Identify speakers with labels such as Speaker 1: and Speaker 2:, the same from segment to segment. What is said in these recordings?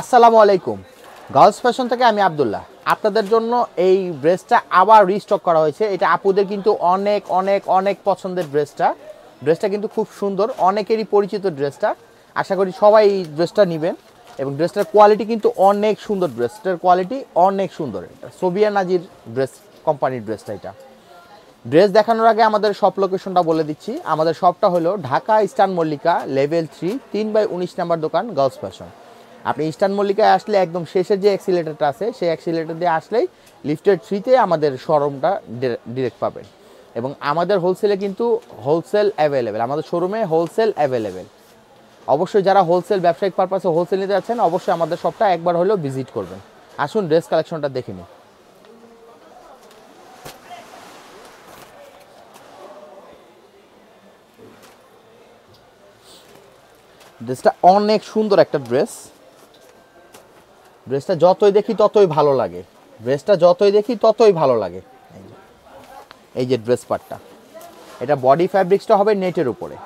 Speaker 1: আসসালামু আলাইকুম girls fashion থেকে আমি আবদুল্লাহ আপনাদের জন্য এই ড্রেসটা আবার রিস্টক করা হয়েছে এটা আপুদের কিন্তু অনেক অনেক অনেক পছন্দের ড্রেসটা ড্রেসটা কিন্তু খুব সুন্দর অনেকেরই পরিচিত ড্রেসটা আশা করি সবাই এই ড্রেসটা নেবেন এবং ড্রেসটার কোয়ালিটি কিন্তু অনেক সুন্দর ড্রেসটার কোয়ালিটি অনেক সুন্দর সোবিয়া নাজির ড্রেস কোম্পানির ড্রেসটা এটা ড্রেস দেখানোর আগে আমাদের সব লোকেশনটা বলে দিচ্ছি আমাদের শপটা হলো Dhaka Eastern Mallika level three তিন বাই উনিশ নাম্বার দোকান গার্লস ফ্যাশন আপনি ইস্টার্ন মল্লিকায় আসলে একদম শেষের যে অ্যাক্সিলেটারটা আছে সেই অ্যাক্সিলেটার দিয়ে আসলেই লিফটের থ্রিতে আমাদের শোরুমটা ডিরেক্ট পাবেন এবং আমাদের হোলসেলে কিন্তু হোলসেল অ্যাভেলেবেল আমাদের শোরুমে হোলসেল অ্যাভেলেবেল অবশ্যই যারা হোলসেল ব্যবসায়িক পারপাসে হোলসেল নিতে যাচ্ছেন অবশ্যই আমাদের সবটা একবার হলেও ভিজিট করবেন আসুন ড্রেস কালেকশনটা দেখে নিন ড্রেসটা অনেক সুন্দর একটা ড্রেস ড্রেসটা যতই দেখি ততই ভালো লাগে ড্রেসটা যতই দেখি ততই ভালো লাগে এই যে ড্রেস পার্টটা এটা বডি ফ্যাব্রিক্সটা হবে নেটের উপরে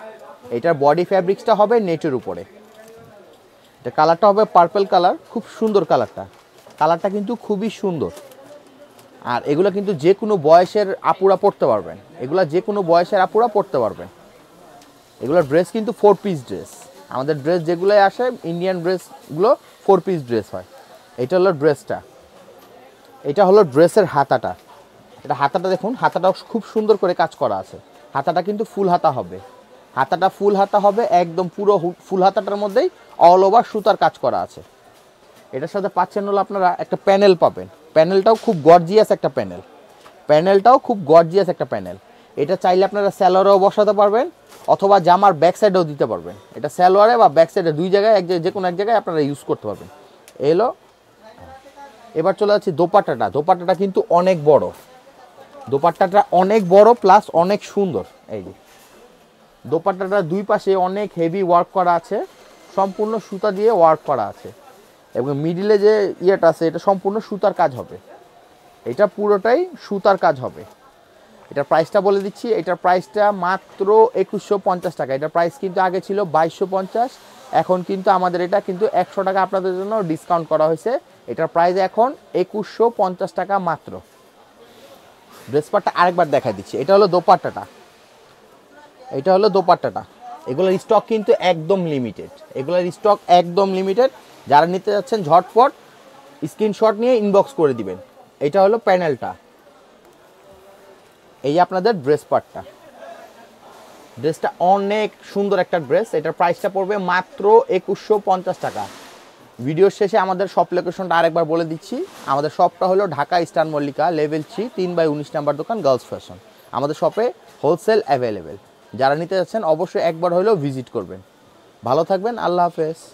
Speaker 1: এটার বডি ফ্যাব্রিক্সটা হবে নেটের উপরে এটা কালারটা হবে পার্পেল কালার খুব সুন্দর কালারটা কালারটা কিন্তু খুবই সুন্দর আর এগুলো কিন্তু যে কোনো বয়সের আপুরা পড়তে পারবেন এগুলো যে কোনো বয়সের আপুরা পড়তে পারবেন এগুলোর ড্রেস কিন্তু ফোর পিস ড্রেস আমাদের ড্রেস যেগুলো আসে ইন্ডিয়ান ড্রেসগুলো ফোর পিস ড্রেস হয় এটা হলো ড্রেসটা এটা হলো ড্রেসের হাতাটা এটা হাতাটা দেখুন হাতাটাও খুব সুন্দর করে কাজ করা আছে হাতাটা কিন্তু ফুল হাতা হবে হাতাটা ফুল হাতা হবে একদম পুরো ফুল হাতাটার মধ্যেই অল ওভার সুতার কাজ করা আছে এটার সাথে পাচ্ছেন হলো আপনারা একটা প্যানেল পাবেন প্যানেলটাও খুব গর্জিয়াস একটা প্যানেল প্যানেলটাও খুব গর্জিয়াস একটা প্যানেল এটা চাইলে আপনারা স্যালোয়ারেও বসাতে পারবেন অথবা জামার ব্যাক সাইডেও দিতে পারবেন এটা স্যালোয়ারে বা ব্যাক সাইডে দুই জায়গায় এক যে কোনো এক জায়গায় আপনারা ইউজ করতে পারবেন এলো এবার চলে যাচ্ছি দোপাট্টাটা দোপাট্টাটা কিন্তু অনেক বড় দোপাট্টাটা অনেক বড় প্লাস অনেক সুন্দর এই যে দোপাট্টাটা দুই পাশে অনেক হেভি ওয়ার্ক করা আছে সম্পূর্ণ সুতা দিয়ে ওয়ার্ক করা আছে এবং মিডিলে যে ইয়েটা আছে এটা সম্পূর্ণ সুতার কাজ হবে এটা পুরোটাই সুতার কাজ হবে এটার প্রাইসটা বলে দিচ্ছি এটার প্রাইসটা মাত্র একুশশো পঞ্চাশ টাকা এটার প্রাইস কিন্তু আগে ছিল বাইশশো পঞ্চাশ এখন কিন্তু আমাদের এটা কিন্তু একশো টাকা আপনাদের জন্য ডিসকাউন্ট করা হয়েছে এটার প্রাইস এখন একুশশো পঞ্চাশ টাকা মাত্র ড্রেস পাটটা আরেকবার দেখা দিচ্ছি এটা হলো দোপাট্টাটা এটা হলো দোপাট্টাটা এগুলোর স্টক কিন্তু একদম লিমিটেড এগুলোর স্টক একদম লিমিটেড যারা নিতে যাচ্ছেন ঝটপট স্ক্রিনশট নিয়ে ইনবক্স করে দিবেন এটা হলো প্যানেলটা এই আপনাদের ড্রেস পার্টটা ড্রেসটা অনেক সুন্দর একটা ড্রেস এটার প্রাইসটা পড়বে মাত্র একুশশো পঞ্চাশ টাকা ভিডিওর শেষে আমাদের সব লোকেশনটা আরেকবার বলে দিচ্ছি আমাদের শপটা হলো Dhaka Eastern Mallika level three তিন বাই উনিশ নাম্বার দোকান গার্লস ফ্যাশন আমাদের শপে হোলসেল অ্যাভেলেবেল যারা নিতে যাচ্ছেন অবশ্যই একবার হলেও ভিজিট করবেন ভালো থাকবেন আল্লাহ হাফেজ